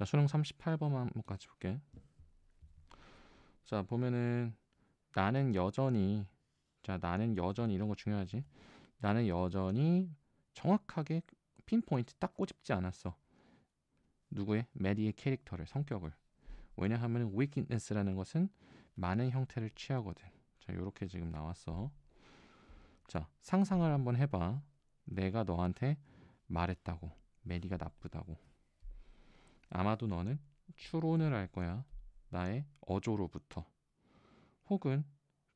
자, 수능 38번 한번 같이 볼게. 자, 보면은 나는 여전히 자, 나는 여전히 이런 거 중요하지. 나는 여전히 정확하게 핀포인트 딱 꼬집지 않았어. 누구의? 메디의 캐릭터를, 성격을. 왜냐하면 weakness라는 것은 많은 형태를 취하거든. 자, 요렇게 지금 나왔어. 자, 상상을 한번 해봐. 내가 너한테 말했다고. 메디가 나쁘다고. 아마도 너는 추론을 할 거야. 나의 어조로부터. 혹은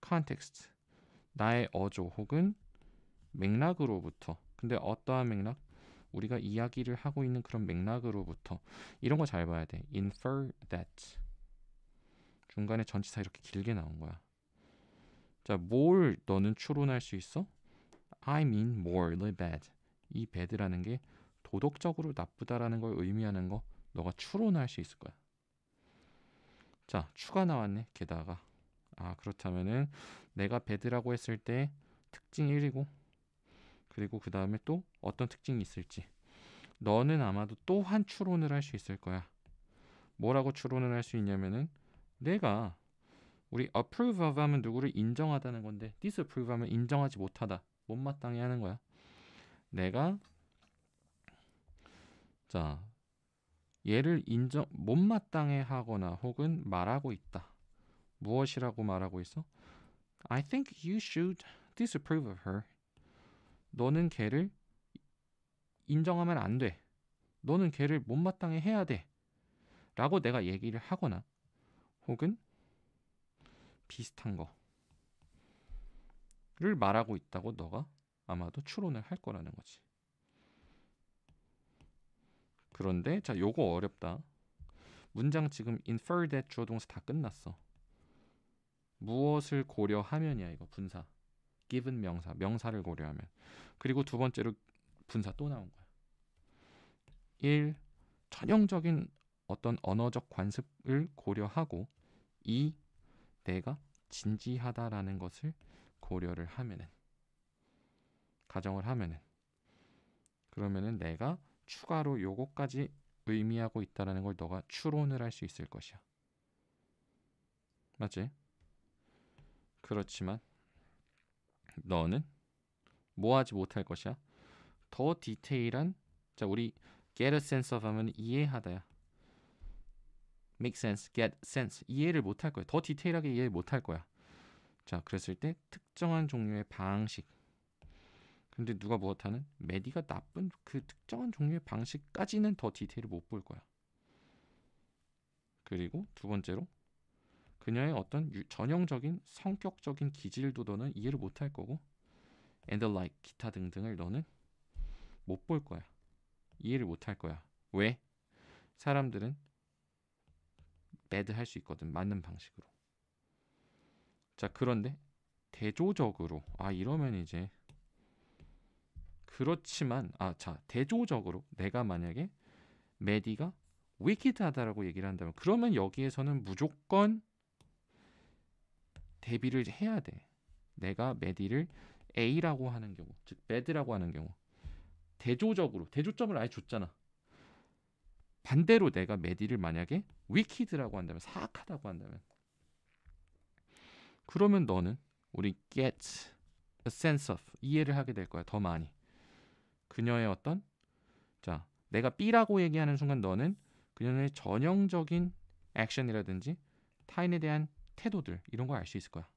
context. 나의 어조 혹은 맥락으로부터. 근데 어떠한 맥락? 우리가 이야기를 하고 있는 그런 맥락으로부터 이런 거 잘 봐야 돼. infer that 중간에 전치사 이렇게 길게 나온 거야. 자, 뭘 너는 추론할 수 있어? I mean morally bad. 이 bad라는 게 도덕적으로 나쁘다라는 걸 의미하는 거 너가 추론할 수 있을 거야. 자, 추가 나왔네. 게다가 아, 그렇다면은 내가 배드라고 했을 때 특징 1이고 그리고 그 다음에 또 어떤 특징이 있을지 너는 아마도 또한 추론을 할 수 있을 거야. 뭐라고 추론을 할 수 있냐면은 내가 우리 approve of 하면 누구를 인정하다는 건데 disapprove 하면 인정하지 못하다. 못마땅해 하는 거야. 내가 자, 얘를 인정 못마땅해 하거나 혹은 말하고 있다. 무엇이라고 말하고 있어? I think you should disapprove of her. 너는 걔를 인정하면 안 돼. 너는 걔를 못마땅해 해야 돼. 라고 내가 얘기를 하거나 혹은 비슷한 거를 말하고 있다고 너가 아마도 추론을 할 거라는 거지. 그런데 자 요거 어렵다. 문장 지금 infer that 주어 동사 다 끝났어. 무엇을 고려하면이야 이거 분사. given 명사 명사를 고려하면. 그리고 두 번째로 분사 또 나온 거야. 1. 전형적인 어떤 언어적 관습을 고려하고 2. 내가 진지하다라는 것을 고려를 하면은 가정을 하면은 그러면은 내가 추가로 요거까지 의미하고 있다라는 걸 너가 추론을 할 수 있을 것이야. 맞지? 그렇지만 너는 뭐 하지 못할 것이야? 더 디테일한 자 우리 get a sense of 하면 이해하다야. make sense, get sense 이해를 못할 거야. 더 디테일하게 이해 를 못할 거야. 자, 그랬을 때 특정한 종류의 방식 근데 누가 무엇하는 메디가 나쁜 그 특정한 종류의 방식까지는 더 디테일을 못 볼 거야. 그리고 두 번째로 그녀의 어떤 유, 전형적인 성격적인 기질도 너는 이해를 못 할 거고 앤 n 라이 h like 기타 등등을 너는 못 볼 거야. 이해를 못 할 거야. 왜? 사람들은 매드 할 수 있거든. 맞는 방식으로. 자, 그런데 대조적으로 아 이러면 이제 그렇지만 아 자 대조적으로 내가 만약에 메디가 위키드하다라고 얘기를 한다면 그러면 여기에서는 무조건 대비를 해야 돼. 내가 메디를 A라고 하는 경우, 즉배드라고 하는 경우 대조적으로 대조점을 아예 줬잖아. 반대로 내가 메디를 만약에 위키드라고 한다면 사악하다고 한다면 그러면 너는 우리 get a sense of 이해를 하게 될 거야 더 많이 그녀의 어떤 자 내가 B라고 얘기하는 순간 너는 그녀의 전형적인 액션이라든지 타인에 대한 태도들 이런 걸 알 수 있을 거야.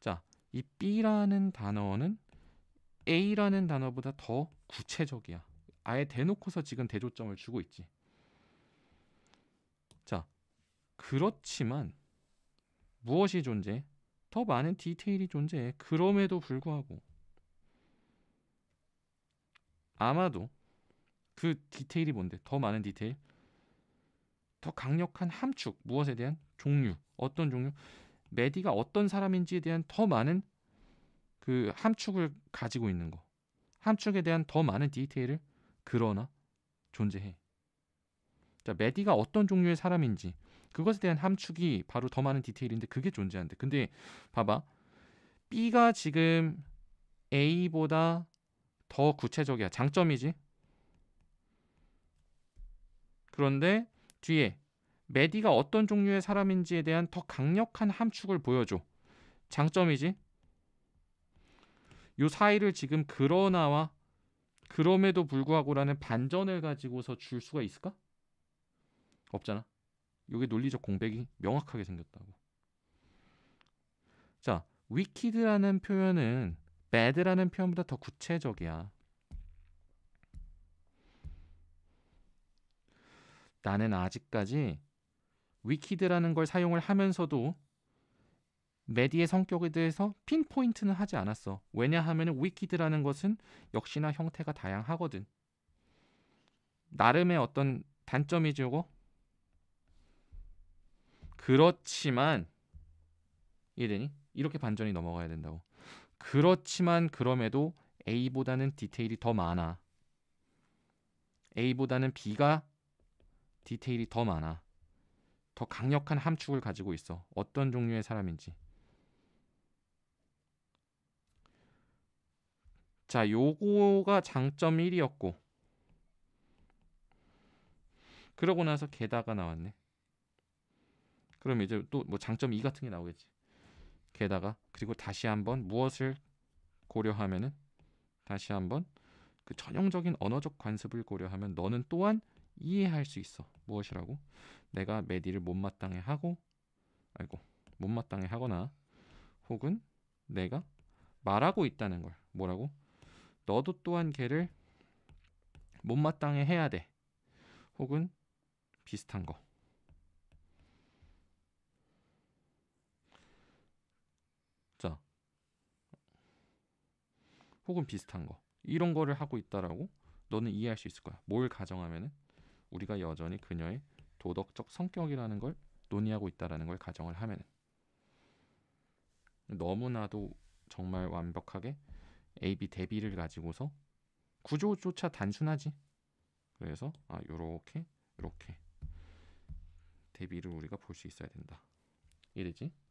자, 이 B라는 단어는 A라는 단어보다 더 구체적이야. 아예 대놓고서 지금 대조점을 주고 있지. 자, 그렇지만 무엇이 존재더 많은 디테일이 존재해. 그럼에도 불구하고 아마도 그 디테일이 뭔데 더 많은 디테일 더 강력한 함축 무엇에 대한 종류 어떤 종류 메디가 어떤 사람인지에 대한 더 많은 그 함축을 가지고 있는 거 함축에 대한 더 많은 디테일을 그러나 존재해 자 메디가 어떤 종류의 사람인지 그것에 대한 함축이 바로 더 많은 디테일인데 그게 존재한대 근데 봐봐 B가 지금 A보다 더 구체적이야. 장점이지. 그런데 뒤에 메디가 어떤 종류의 사람인지에 대한 더 강력한 함축을 보여줘. 장점이지. 요 사이를 지금 그러나와 그럼에도 불구하고라는 반전을 가지고서 줄 수가 있을까? 없잖아. 요게 논리적 공백이 명확하게 생겼다고. 자, 위키드라는 표현은 bad라는 표현보다 더 구체적이야. 나는 아직까지 위키드라는 걸 사용을 하면서도 메디의 성격에 대해서 핀포인트는 하지 않았어. 왜냐하면 위키드라는 것은 역시나 형태가 다양하거든. 나름의 어떤 단점이지 요거? 그렇지만 이해되니? 이렇게 반전이 넘어가야 된다고. 그렇지만 그럼에도 A보다는 디테일이 더 많아. A보다는 B가 디테일이 더 많아. 더 강력한 함축을 가지고 있어. 어떤 종류의 사람인지. 자, 요거가 장점 1이었고. 그러고 나서 게다가 나왔네. 그럼 이제 또 뭐 장점 2 같은 게 나오겠지. 게다가 그리고 다시 한번 무엇을 고려하면은 다시 한번 그 전형적인 언어적 관습을 고려하면 너는 또한 이해할 수 있어. 무엇이라고? 내가 메디를 못마땅해 하고 아이고 못마땅해 하거나 혹은 내가 말하고 있다는 걸 뭐라고? 너도 또한 걔를 못마땅해 해야 돼. 혹은 비슷한 거. 혹은 비슷한 거 이런 거를 하고 있다라고 너는 이해할 수 있을 거야. 뭘 가정하면은 우리가 여전히 그녀의 도덕적 성격이라는 걸 논의하고 있다라는 걸 가정을 하면은 너무나도 정말 완벽하게 AB 대비를 가지고서 구조조차 단순하지. 그래서 아 요렇게 요렇게 대비를 우리가 볼 수 있어야 된다. 이래지.